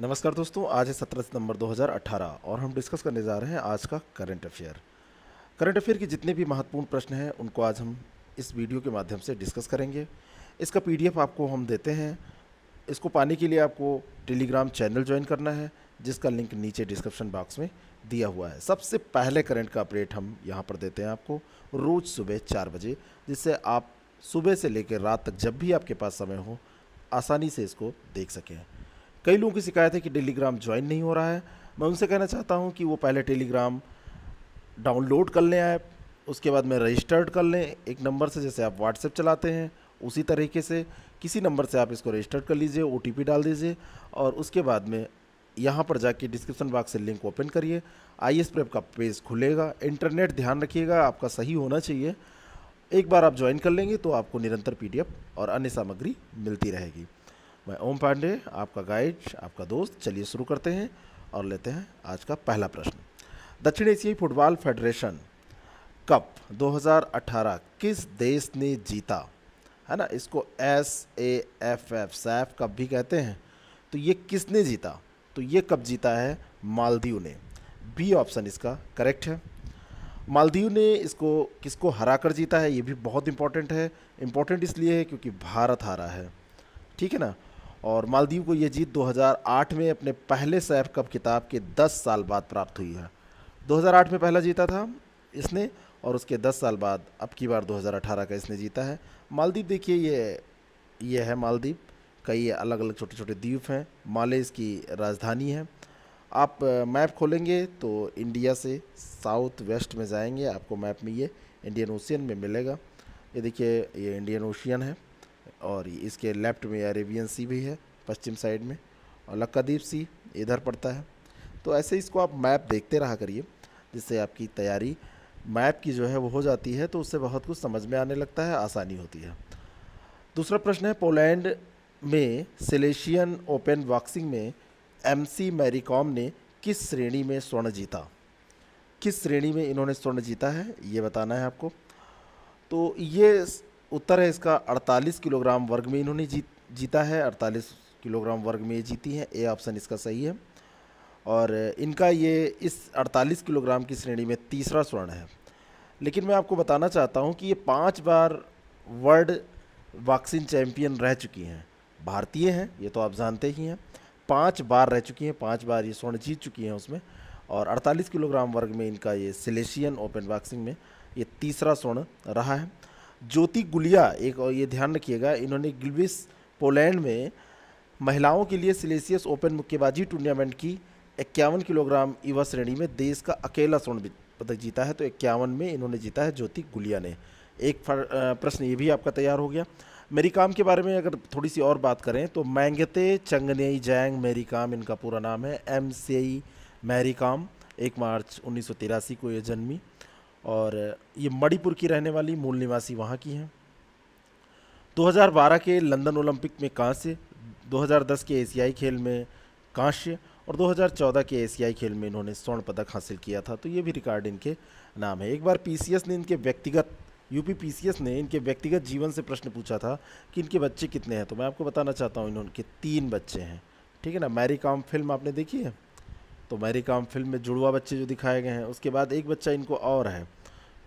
नमस्कार दोस्तों आज है 17 सितंबर 2018 और हम डिस्कस करने जा रहे हैं आज का करंट अफेयर करंट अफेयर के जितने भी महत्वपूर्ण प्रश्न हैं उनको आज हम इस वीडियो के माध्यम से डिस्कस करेंगे इसका पीडीएफ आपको हम देते हैं इसको पाने के लिए आपको टेलीग्राम चैनल ज्वाइन करना है जिसका लिंक नीचे डिस्क्रिप्शन बॉक्स में दिया हुआ है सबसे पहले करंट का अपडेट हम यहाँ पर देते हैं आपको रोज़ सुबह चार बजे जिससे आप सुबह से लेकर रात तक जब भी आपके पास समय हो आसानी से इसको देख सकें कई लोगों की शिकायत है कि टेलीग्राम ज्वाइन नहीं हो रहा है मैं उनसे कहना चाहता हूँ कि वो पहले टेलीग्राम डाउनलोड कर लें ऐप उसके बाद में रजिस्टर्ड कर लें एक नंबर से जैसे आप व्हाट्सएप चलाते हैं उसी तरीके से किसी नंबर से आप इसको रजिस्टर्ड कर लीजिए ओ डाल दीजिए और उसके बाद में यहाँ पर जाके डिस्क्रिप्शन बॉक्स से लिंक ओपन करिए आई एस का पेज खुलेगा इंटरनेट ध्यान रखिएगा आपका सही होना चाहिए एक बार आप ज्वाइन कर लेंगे तो आपको निरंतर पीडीएफ और अन्य सामग्री मिलती रहेगी मैं ओम पांडे आपका गाइड आपका दोस्त चलिए शुरू करते हैं और लेते हैं आज का पहला प्रश्न दक्षिण एशियाई फुटबॉल फेडरेशन कप 2018 किस देश ने जीता है ना इसको S A F F SAFF cup भी कहते हैं तो ये किसने जीता तो ये कप जीता है मालदीव ने बी ऑप्शन इसका करेक्ट है मालदीव ने इसको किसको हरा कर जीता है ये भी बहुत इम्पोर्टेंट है इम्पोर्टेंट इसलिए है क्योंकि भारत हारा है ठीक है ना और मालदीव को ये जीत 2008 में अपने पहले सैफ कप खिताब के 10 साल बाद प्राप्त हुई है 2008 में पहला जीता था इसने और उसके 10 साल बाद अब की बार 2018 का इसने जीता है मालदीव देखिए ये ये है मालदीव कई अलग अलग छोटे छोटे द्वीप हैं माले इसकी राजधानी है आप मैप खोलेंगे तो इंडिया से साउथ वेस्ट में जाएंगे आपको मैप में ये इंडियन ओशियन में मिलेगा ये देखिए ये इंडियन ओशियन है और इसके लेफ्ट में अरेबियन सी भी है पश्चिम साइड में और लक्कादीप सी इधर पड़ता है तो ऐसे इसको आप मैप देखते रहा करिए जिससे आपकी तैयारी मैप की जो है वो हो जाती है तो उससे बहुत कुछ समझ में आने लगता है आसानी होती है दूसरा प्रश्न है पोलैंड में सिलेशियन ओपन बॉक्सिंग में एमसी मैरीकॉम ने किस श्रेणी में स्वर्ण जीता किस श्रेणी में इन्होंने स्वर्ण जीता है ये बताना है आपको तो ये उत्तर है इसका 48 किलोग्राम वर्ग में इन्होंने जीत जीता है 48 किलोग्राम वर्ग में ये जीती हैं ए ऑप्शन इसका सही है और इनका ये इस 48 किलोग्राम की श्रेणी में तीसरा स्वर्ण है लेकिन मैं आपको बताना चाहता हूँ कि ये पाँच बार वर्ल्ड बॉक्सिंग चैम्पियन रह चुकी हैं भारतीय हैं ये तो आप जानते ही हैं पाँच बार रह चुकी हैं पाँच बार ये स्वर्ण जीत चुकी हैं उसमें और 48 किलोग्राम वर्ग में इनका ये सिलेशियन ओपन बॉक्सिंग में ये तीसरा स्वर्ण रहा है ज्योति गुलिया एक और ये ध्यान रखिएगा इन्होंने गिल्विस पोलैंड में महिलाओं के लिए सिलेसियस ओपन मुक्केबाजी टूर्नामेंट की इक्यावन किलोग्राम युवा श्रेणी में देश का अकेला स्वर्ण पदक जीता है तो इक्यावन में इन्होंने जीता है ज्योति गुलिया ने एक प्रश्न ये भी आपका तैयार हो गया मेरी काम के बारे में अगर थोड़ी सी और बात करें तो मैंगते चंगने जैंग मेरी काम इनका पूरा नाम है एम से मैरी काम एक मार्च उन्नीस को ये जन्मी और ये मणिपुर की रहने वाली मूल निवासी वहाँ की हैं 2012 के लंदन ओलंपिक में कांस्य 2010 के एशियाई खेल में कांस्य और 2014 के एशियाई खेल में इन्होंने स्वर्ण पदक हासिल किया था तो ये भी रिकॉर्ड इनके नाम है एक बार पी ने इनके व्यक्तिगत यूपी पी ने इनके व्यक्तिगत जीवन से प्रश्न पूछा था कि इनके बच्चे कितने हैं तो मैं आपको बताना चाहता हूँ इन्होंने तीन बच्चे हैं ठीक है ना मैरी काम फिल्म आपने देखी है तो मैरी काम फिल्म में जुड़वा बच्चे जो दिखाए गए हैं उसके बाद एक बच्चा इनको और है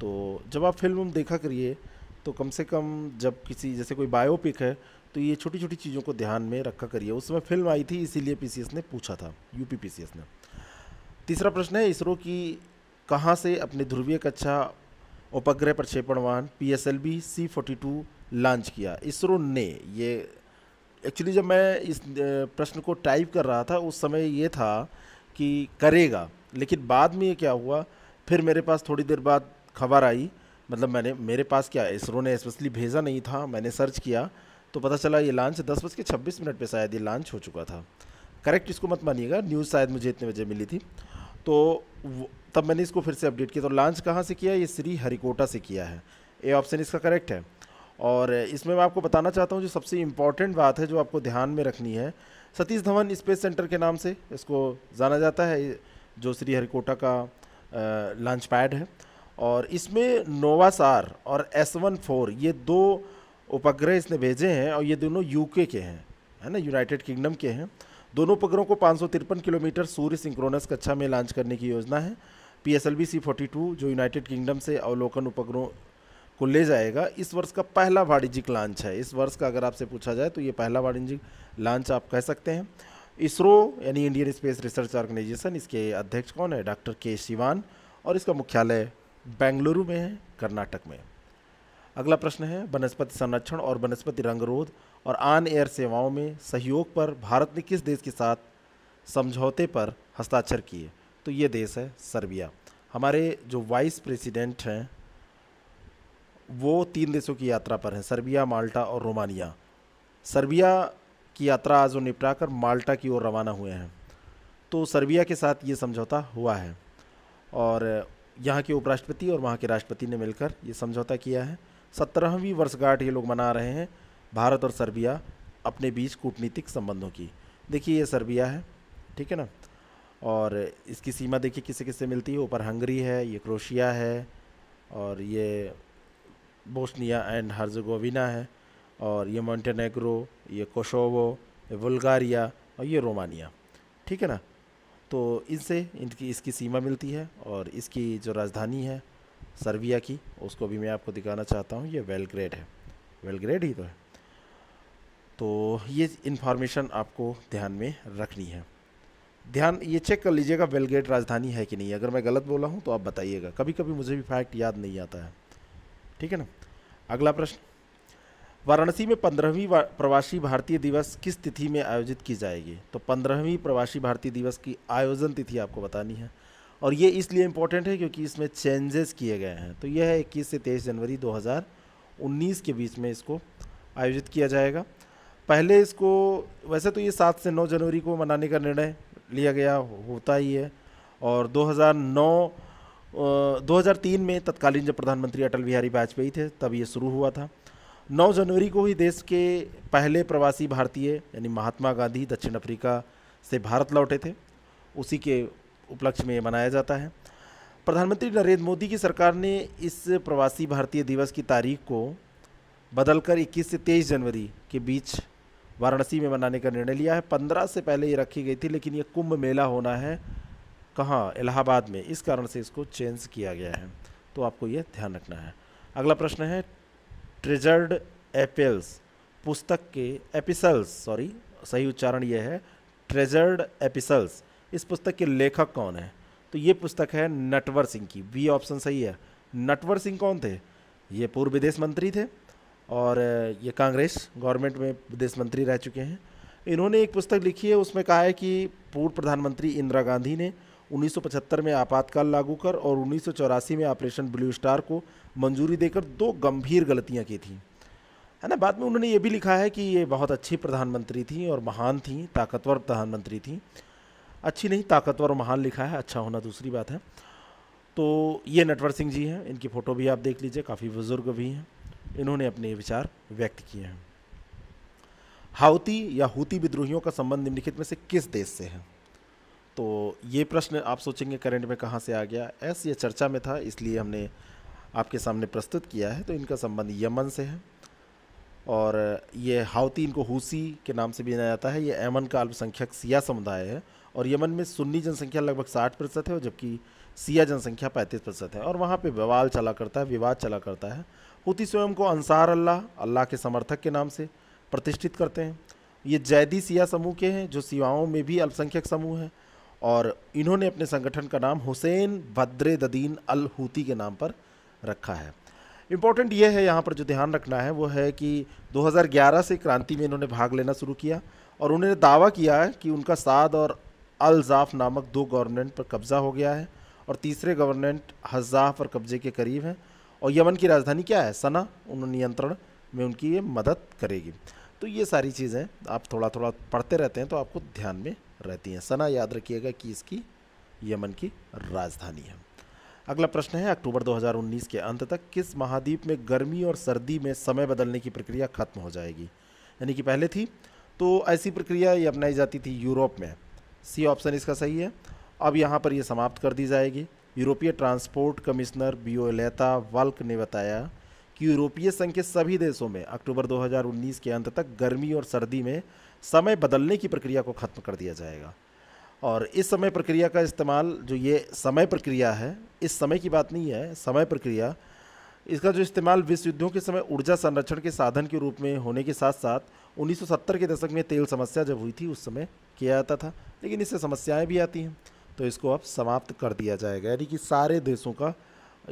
तो जब आप फिल्म देखा करिए तो कम से कम जब किसी जैसे कोई बायोपिक है तो ये छोटी छोटी चीज़ों को ध्यान में रखा करिए उस समय फिल्म आई थी इसीलिए पी ने पूछा था यू पी ने तीसरा प्रश्न है इसरो की कहाँ से अपने ध्रुवीय कक्षा उपग्रह प्रक्षेपण वाहन P S L V C forty two launch किया इसरो ने ये एक्चुअली जब मैं इस प्रश्न को टाइप कर रहा था उस समय ये था कि करेगा लेकिन बाद में ये क्या हुआ फिर मेरे पास थोड़ी देर बाद खबर आई मतलब मैंने मेरे पास क्या इसरो ने स्पेशली भेजा नहीं था मैंने सर्च किया तो पता चला ये लॉन्च दस बज के छब्बीस मिनट पर शायद ये लॉन्च हो चुका था करेक्ट इसको मत मानिएगा न्यूज़ शायद मुझे इतने बजे मिली थी तो तब मैंने इसको फिर से अपडेट किया तो लॉन्च कहाँ से किया ये श्री हरिकोटा से किया है ये ऑप्शन इसका करेक्ट है और इसमें मैं आपको बताना चाहता हूँ जो सबसे इम्पॉर्टेंट बात है जो आपको ध्यान में रखनी है सतीश धवन स्पेस सेंटर के नाम से इसको जाना जाता है जो श्री हरिकोटा का लॉन्च पैड है और इसमें नोवासार और एस वन फोर ये दो उपग्रह इसने भेजे हैं और ये दोनों यूके के हैं है ना यूनाइटेड किंगडम के हैं दोनों उपग्रहों को पाँच किलोमीटर सूर्य सिंक्रोनस कक्षा में लॉन्च करने की योजना है P S L V C forty two जो यूनाइटेड किंगडम से अवलोकन उपग्रह को ले जाएगा इस वर्ष का पहला वाणिज्यिक लॉन्च है इस वर्ष का अगर आपसे पूछा जाए तो ये पहला वाणिज्यिक लॉन्च आप कह सकते हैं इसरो यानी इंडियन स्पेस रिसर्च ऑर्गेनाइजेशन इसके अध्यक्ष कौन है डॉक्टर के शिवान और इसका मुख्यालय बेंगलुरु में है कर्नाटक में अगला प्रश्न है वनस्पति संरक्षण और वनस्पति रंगरोध और आन एयर सेवाओं में सहयोग पर भारत ने किस देश के साथ समझौते पर हस्ताक्षर किए तो ये देश है सर्बिया हमारे जो वाइस प्रेसिडेंट हैं वो तीन देशों की यात्रा पर हैं सर्बिया माल्टा और रोमानिया सर्बिया की यात्रा आज वो निपटा कर माल्टा की ओर रवाना हुए हैं तो सर्बिया के साथ ये समझौता हुआ है और यहाँ के उपराष्ट्रपति और वहाँ के राष्ट्रपति ने मिलकर ये समझौता किया है सत्रहवीं वर्षगांठ ये लोग मना रहे हैं भारत और सर्बिया अपने बीच कूटनीतिक संबंधों की देखिए ये सर्बिया है ठीक है ना और इसकी सीमा देखिए किससे किससे मिलती है ऊपर हंगरी है ये क्रोशिया है और ये बोस्निया एंड हर्जगोविना है और ये मॉन्टेनेग्रो ये कोशोवो ये बुल्गारिया और ये रोमानिया ठीक है ना तो इनसे इनकी इसकी सीमा मिलती है और इसकी जो राजधानी है सर्बिया की उसको भी मैं आपको दिखाना चाहता हूँ ये वेलग्रेड है वेलग्रेड ही तो है तो ये इन्फॉर्मेशन आपको ध्यान में रखनी है ध्यान ये चेक कर लीजिएगा वेलग्रेड राजधानी है कि नहीं अगर मैं गलत बोला हूँ तो आप बताइएगा कभी कभी मुझे भी फैक्ट याद नहीं आता है ठीक है ना अगला प्रश्न वाराणसी में पंद्रहवीं प्रवासी भारतीय दिवस किस तिथि में आयोजित की जाएगी तो पंद्रहवीं प्रवासी भारतीय दिवस की आयोजन तिथि आपको बतानी है और ये इसलिए इम्पोर्टेंट है क्योंकि इसमें चेंजेस किए गए हैं तो यह है इक्कीस से तेईस जनवरी 2019 के बीच में इसको आयोजित किया जाएगा पहले इसको वैसे तो ये सात से नौ जनवरी को मनाने का निर्णय लिया गया होता ही है और 2009 2003 में तत्कालीन जब प्रधानमंत्री अटल बिहारी वाजपेयी थे तब ये शुरू हुआ था 9 जनवरी को ही देश के पहले प्रवासी भारतीय यानी महात्मा गांधी दक्षिण अफ्रीका से भारत लौटे थे उसी के उपलक्ष्य में ये मनाया जाता है प्रधानमंत्री नरेंद्र मोदी की सरकार ने इस प्रवासी भारतीय दिवस की तारीख को बदलकर 21 से 23 जनवरी के बीच वाराणसी में मनाने का निर्णय लिया है 15 से पहले ये रखी गई थी लेकिन ये कुंभ मेला होना है कहाँ इलाहाबाद में इस कारण से इसको चेंज किया गया है तो आपको ये ध्यान रखना है अगला प्रश्न है ट्रेजर्ड एपिल्स पुस्तक के एपिसल्स सॉरी सही उच्चारण यह है ट्रेजर्ड एपिसल्स इस पुस्तक के लेखक कौन है तो ये पुस्तक है नटवर सिंह की बी ऑप्शन सही है नटवर सिंह कौन थे ये पूर्व विदेश मंत्री थे और ये कांग्रेस गवर्नमेंट में विदेश मंत्री रह चुके हैं इन्होंने एक पुस्तक लिखी है उसमें कहा है कि पूर्व प्रधानमंत्री इंदिरा गांधी ने 1975 में आपातकाल लागू कर और उन्नीस में ऑपरेशन ब्लू स्टार को मंजूरी देकर दो गंभीर गलतियाँ की थीं है ना बाद में उन्होंने ये भी लिखा है कि ये बहुत अच्छी प्रधानमंत्री थी और महान थी ताकतवर प्रधानमंत्री थी अच्छी नहीं ताकतवर और महान लिखा है अच्छा होना दूसरी बात है तो ये नटवर सिंह जी हैं इनकी फ़ोटो भी आप देख लीजिए काफ़ी बुज़ुर्ग भी हैं इन्होंने अपने विचार व्यक्त किए हैं हाउती या हूती विद्रोहियों का संबंध निम्नलिखित में से किस देश से है तो ये प्रश्न आप सोचेंगे करंट में कहाँ से आ गया ऐसे ये चर्चा में था इसलिए हमने आपके सामने प्रस्तुत किया है तो इनका संबंध यमन से है और ये हाउती इनको हुसी के नाम से भी जाना जाता है ये एमन का अल्पसंख्यक सिया समुदाय है और यमन में सुन्नी जनसंख्या लगभग साठ प्रतिशत है और जबकि सिया जनसंख्या पैंतीस प्रतिशत है और वहाँ पे बवाल चला करता है विवाद चला करता है हुती स्वयं को अंसार अल्लाह अल्लाह के समर्थक के नाम से प्रतिष्ठित करते हैं ये जैदी सिया समूह के हैं जो सिवाओं में भी अल्पसंख्यक समूह हैं और इन्होंने अपने संगठन का नाम हुसैन भद्रे ददीन अल हूती के नाम पर रखा है इम्पॉर्टेंट ये है यहाँ पर जो ध्यान रखना है वो है कि 2011 से क्रांति में इन्होंने भाग लेना शुरू किया और उन्होंने दावा किया है कि उनका साद और अलजाफ नामक दो गवर्नमेंट पर कब्ज़ा हो गया है और तीसरे गवर्नमेंट हजाफ और कब्ज़े के करीब हैं और यमन की राजधानी क्या है सना उन नियंत्रण में उनकी ये मदद करेगी तो ये सारी चीज़ें आप थोड़ा थोड़ा पढ़ते रहते हैं तो आपको ध्यान में रहती हैं सना याद रखिएगा कि इसकी यमन की राजधानी है अगला प्रश्न है अक्टूबर 2019 के अंत तक किस महाद्वीप में गर्मी और सर्दी में समय बदलने की प्रक्रिया खत्म हो जाएगी यानी कि पहले थी तो ऐसी प्रक्रिया ये अपनाई जाती थी यूरोप में सी ऑप्शन इसका सही है अब यहाँ पर यह समाप्त कर दी जाएगी यूरोपीय ट्रांसपोर्ट कमिश्नर बियोलेता वाल्क ने बताया कि यूरोपीय संघ के सभी देशों में अक्टूबर 2019 के अंत तक गर्मी और सर्दी में समय बदलने की प्रक्रिया को ख़त्म कर दिया जाएगा और इस समय प्रक्रिया का इस्तेमाल जो ये समय प्रक्रिया है इस समय की बात नहीं है समय प्रक्रिया इसका जो इस्तेमाल विश्व युद्धों के समय ऊर्जा संरक्षण के साधन के रूप में होने के साथ साथ 1970 के दशक में तेल समस्या जब हुई थी उस समय किया जाता था लेकिन इससे समस्याएं भी आती हैं तो इसको अब समाप्त कर दिया जाएगा यानी कि सारे देशों का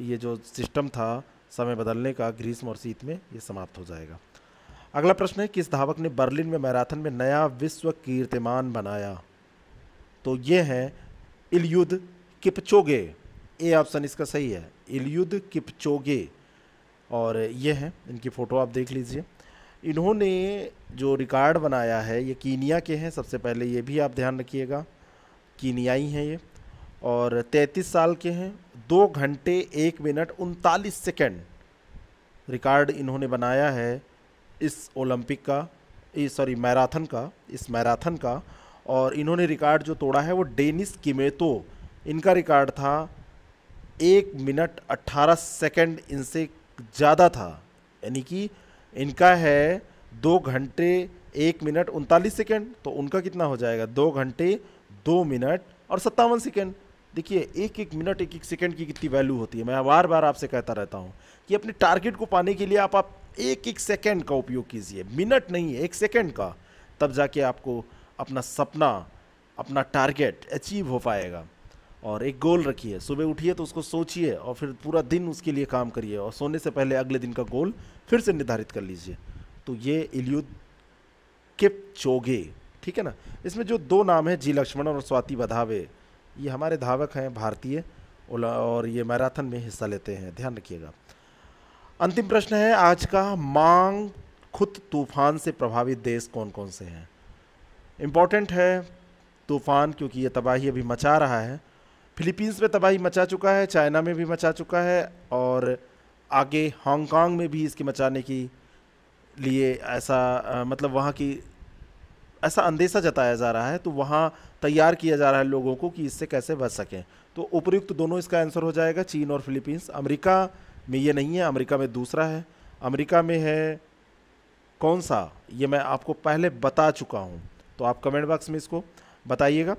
ये जो सिस्टम था समय बदलने का ग्रीष्म और शीत में ये समाप्त हो जाएगा अगला प्रश्न है किस धावक ने बर्लिन में मैराथन में नया विश्व कीर्तिमान बनाया तो ये हैं इलयुद किपचोगे ए ऑप्शन इसका सही है इलयुद किपचोगे और ये हैं इनकी फ़ोटो आप देख लीजिए इन्होंने जो रिकॉर्ड बनाया है ये कीनिया के हैं सबसे पहले ये भी आप ध्यान रखिएगा कीनियाई हैं ये और 33 साल के हैं दो घंटे एक मिनट उनतालीस सेकेंड रिकॉर्ड इन्होंने बनाया है इस ओलंपिक का सॉरी मैराथन का इस मैराथन का और इन्होंने रिकॉर्ड जो तोड़ा है वो डेनिस किमेतो इनका रिकॉर्ड था एक मिनट अट्ठारह सेकेंड इनसे ज़्यादा था यानी कि इनका है दो घंटे एक मिनट उनतालीस सेकेंड तो उनका कितना हो जाएगा दो घंटे दो मिनट और सत्तावन सेकेंड देखिए एक एक मिनट एक एक सेकेंड की कितनी वैल्यू होती है मैं बार बार आपसे कहता रहता हूँ कि अपने टारगेट को पाने के लिए आप आप एक एक सेकंड का उपयोग कीजिए मिनट नहीं है एक सेकंड का तब जाके आपको अपना सपना अपना टारगेट अचीव हो पाएगा और एक गोल रखिए सुबह उठिए तो उसको सोचिए और फिर पूरा दिन उसके लिए काम करिए और सोने से पहले अगले दिन का गोल फिर से निर्धारित कर लीजिए तो ये इल्युद किप चोगे ठीक है ना इसमें जो दो नाम है जी लक्ष्मण और स्वाति बधावे ये हमारे धावक हैं भारतीय और ये मैराथन में हिस्सा लेते हैं ध्यान रखिएगा अंतिम प्रश्न है आज का मांग खुद तूफान से प्रभावित देश कौन कौन से हैं इम्पॉर्टेंट है तूफान क्योंकि ये तबाही अभी मचा रहा है फिलीपींस में तबाही मचा चुका है चाइना में भी मचा चुका है और आगे हांगकांग में भी इसके मचाने की लिए ऐसा आ, मतलब वहाँ की ऐसा अंदेशा जताया जा रहा है तो वहाँ तैयार किया जा रहा है लोगों को कि इससे कैसे बच सकें तो उपयुक्त दोनों इसका आंसर हो जाएगा चीन और फिलीपींस अमेरिका में ये नहीं है अमेरिका में दूसरा है अमेरिका में है कौन सा ये मैं आपको पहले बता चुका हूँ तो आप कमेंट बॉक्स में इसको बताइएगा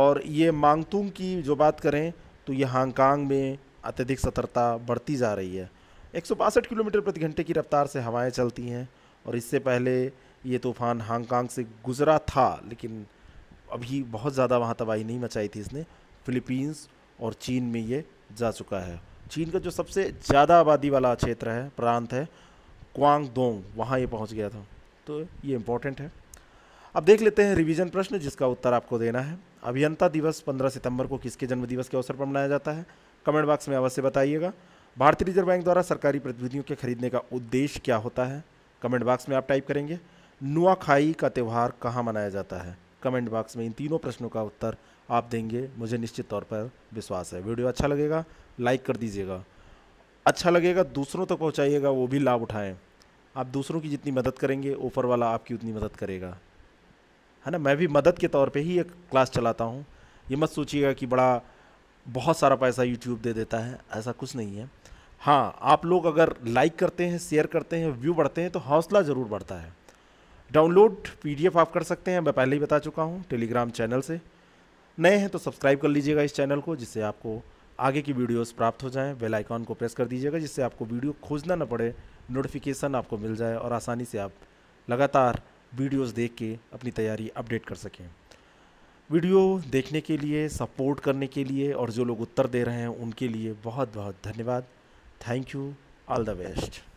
और ये मांगतुंग की जो बात करें तो ये हांगकांग में अत्यधिक सतर्कता बढ़ती जा रही है एक किलोमीटर प्रति घंटे की रफ्तार से हवाएँ चलती हैं और इससे पहले ये तूफ़ान हांगकांग से गुज़रा था लेकिन अभी बहुत ज़्यादा वहाँ तबाही नहीं मचाई थी इसने फिलीपींस और चीन में ये जा चुका है चीन का जो सबसे ज़्यादा आबादी वाला क्षेत्र है प्रांत है क्वांग दोंग वहाँ ये पहुँच गया था तो ये इम्पोर्टेंट है अब देख लेते हैं रिवीजन प्रश्न जिसका उत्तर आपको देना है अभियंता दिवस 15 सितंबर को किसके जन्मदिवस के अवसर पर मनाया जाता है कमेंट बॉक्स में अवश्य बताइएगा भारतीय रिजर्व बैंक द्वारा सरकारी प्रतिनिधियों के खरीदने का उद्देश्य क्या होता है कमेंट बॉक्स में आप टाइप करेंगे नुआखाई का त्यौहार कहाँ मनाया जाता है कमेंट बॉक्स में इन तीनों प्रश्नों का उत्तर आप देंगे मुझे निश्चित तौर पर विश्वास है वीडियो अच्छा लगेगा लाइक कर दीजिएगा अच्छा लगेगा दूसरों तक तो पहुँचाइएगा वो भी लाभ उठाएँ आप दूसरों की जितनी मदद करेंगे ऊपर वाला आपकी उतनी मदद करेगा है ना मैं भी मदद के तौर पे ही एक क्लास चलाता हूँ ये मत सोचिएगा कि बड़ा बहुत सारा पैसा यूट्यूब दे देता है ऐसा कुछ नहीं है हाँ आप लोग अगर लाइक करते हैं शेयर करते हैं व्यू बढ़ते हैं तो हौसला ज़रूर बढ़ता है डाउनलोड पीडीएफ आप कर सकते हैं मैं पहले ही बता चुका हूँ टेलीग्राम चैनल से नए हैं तो सब्सक्राइब कर लीजिएगा इस चैनल को जिससे आपको आगे की वीडियोस प्राप्त हो जाएं बेल आइकॉन को प्रेस कर दीजिएगा जिससे आपको वीडियो खोजना न पड़े नोटिफिकेशन आपको मिल जाए और आसानी से आप लगातार वीडियोस देख के अपनी तैयारी अपडेट कर सकें वीडियो देखने के लिए सपोर्ट करने के लिए और जो लोग उत्तर दे रहे हैं उनके लिए बहुत बहुत धन्यवाद thank you all the best